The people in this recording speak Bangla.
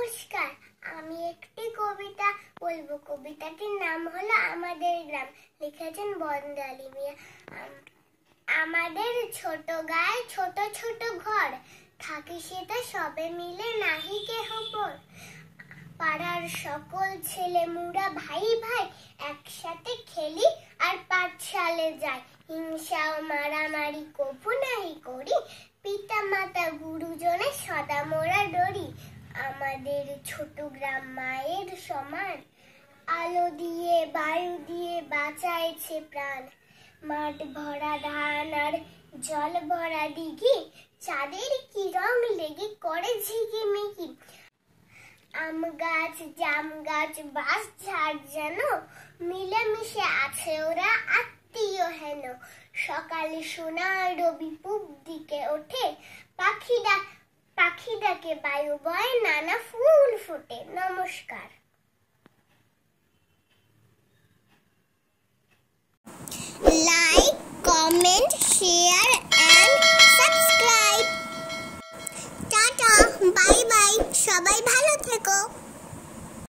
নমস্কার আমি একটি কবিতা বলবো কবিতাটির নাম হলো আমাদের গ্রাম লিখেছেন বন্দালি মিয়া আমাদের ছোট গায়ে ছোট ছোট ঘর থাকি সেটা সবে মিলে নাহি কেহ পর পাড়ার সকল ছেলে মুরা ভাই ভাই একসাথে খেলি আর পাঠশালে যাই হিংসা ও মারামারি কপু নাহি করি পিতা মাতা গুরুজনে সদা মোরা আমাদের ছোট গ্রাম মায়ের সমান আলো দিয়ে বায়ু দিয়ে বাঁচাইছে প্রাণ মাঠ ভরা ধান আর জল ভরা দিঘি চাঁদের কি রং লেগে করে ঝিকিমিকি আম গাছ জাম গাছ বাস ঝাড় যেন মিলেমিশে আছে ওরা আত্মীয় হেন সকালে সোনা রবি পূব দিকে ওঠে পাখিরা পাখি ডাকে বায়ু বয় নানা ফুল ফুটে নমস্কার like comment share and subscribe tata bye bye সবাই ভালো থেকো